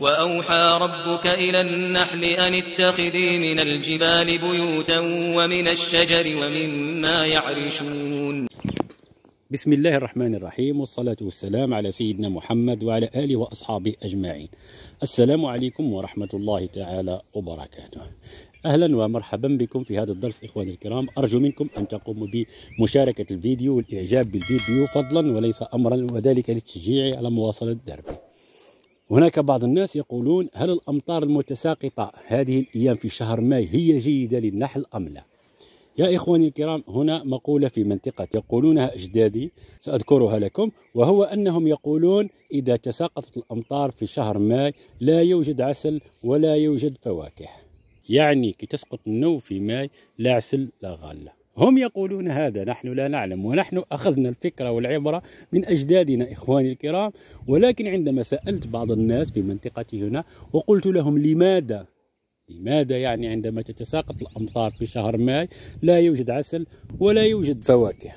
وأوحى ربك إلى النحل أن اتخذي من الجبال بيوتا ومن الشجر ومما يعرشون بسم الله الرحمن الرحيم والصلاة والسلام على سيدنا محمد وعلى آله وأصحابه أجمعين السلام عليكم ورحمة الله تعالى وبركاته أهلا ومرحبا بكم في هذا الدرس إخواني الكرام أرجو منكم أن تقوموا بمشاركة الفيديو والإعجاب بالفيديو فضلا وليس أمرا وذلك للتشجيع على مواصلة دربي هناك بعض الناس يقولون هل الأمطار المتساقطة هذه الأيام في شهر ماي هي جيدة للنحل أم لا يا إخواني الكرام هنا مقولة في منطقة يقولونها أجدادي سأذكرها لكم وهو أنهم يقولون إذا تساقطت الأمطار في شهر ماي لا يوجد عسل ولا يوجد فواكه يعني كي تسقط النو في ماي لا عسل لا غالة هم يقولون هذا نحن لا نعلم ونحن أخذنا الفكرة والعبرة من أجدادنا إخواني الكرام ولكن عندما سألت بعض الناس في منطقتي هنا وقلت لهم لماذا لماذا يعني عندما تتساقط الأمطار في شهر ماي لا يوجد عسل ولا يوجد فواكه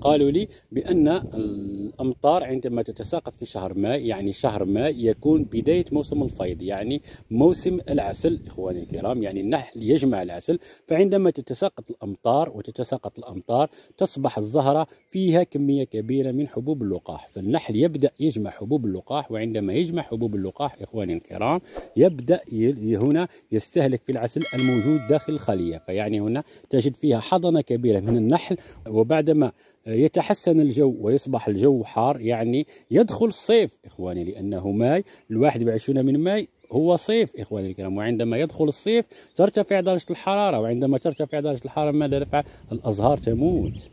قالوا لي بأن الأمطار عندما تتساقط في شهر ماء يعني شهر ماء يكون بداية موسم الفيض يعني موسم العسل إخواني الكرام يعني النحل يجمع العسل فعندما تتساقط الأمطار وتتساقط الأمطار تصبح الزهرة فيها كمية كبيرة من حبوب اللقاح فالنحل يبدأ يجمع حبوب اللقاح وعندما يجمع حبوب اللقاح إخواني الكرام يبدأ هنا يستهلك في العسل الموجود داخل الخلية فيعني هنا تجد فيها حضنة كبيرة من النحل وبعدما يتحسن الجو ويصبح الجو حار يعني يدخل الصيف إخواني لأنه ماي الواحد وعشرون من ماي هو صيف إخواني الكرام وعندما يدخل الصيف ترتفع درجة الحرارة وعندما ترتفع درجة الحرارة ماذا نفعل الأزهار تموت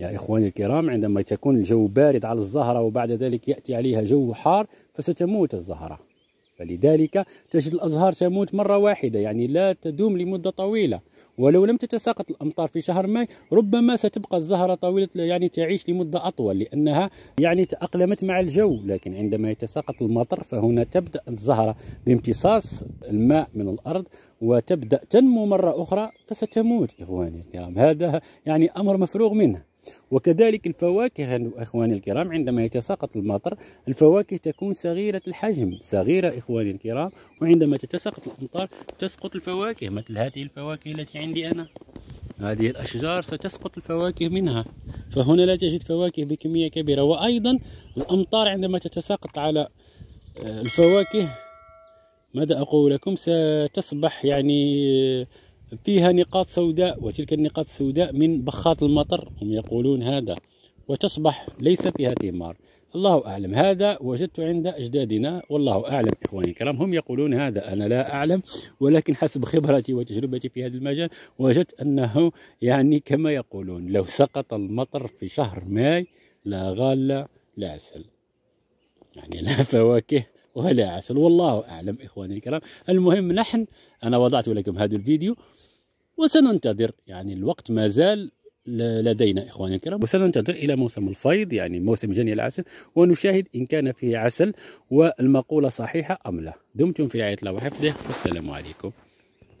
يا إخواني الكرام عندما تكون الجو بارد على الزهرة وبعد ذلك يأتي عليها جو حار فستموت الزهرة فلذلك تجد الأزهار تموت مرة واحدة يعني لا تدوم لمدة طويلة ولو لم تتساقط الأمطار في شهر ماي ربما ستبقى الزهرة طويلة يعني تعيش لمدة أطول لأنها يعني تأقلمت مع الجو لكن عندما يتساقط المطر فهنا تبدأ الزهرة بامتصاص الماء من الأرض وتبدأ تنمو مرة أخرى فستموت إخواني الكرام هذا يعني أمر مفروغ منه وكذلك الفواكه اخواني الكرام عندما يتساقط المطر الفواكه تكون صغيره الحجم صغيره اخواني الكرام وعندما تتساقط الامطار تسقط الفواكه مثل هذه الفواكه التي عندي انا هذه الأشجار ستسقط الفواكه منها فهنا لا تجد فواكه بكمية كبيرة وأيضا الأمطار عندما تتساقط على آه، الفواكه ماذا أقول لكم ستصبح يعني آه، فيها نقاط سوداء وتلك النقاط السوداء من بخاط المطر هم يقولون هذا وتصبح ليس فيها ثمار الله أعلم هذا وجدت عند أجدادنا والله أعلم إخواني الكرام هم يقولون هذا أنا لا أعلم ولكن حسب خبرتي وتجربتي في هذا المجال وجدت أنه يعني كما يقولون لو سقط المطر في شهر ماي لا غال لا عسل يعني لا فواكه ولا عسل والله أعلم إخواني الكرام المهم نحن أنا وضعت لكم هذا الفيديو وسننتظر يعني الوقت ما زال لدينا إخواني الكرام وسننتظر إلى موسم الفيض يعني موسم جني العسل ونشاهد إن كان فيه عسل والمقولة صحيحة أم لا دمتم في رعاية الله وحفظه والسلام عليكم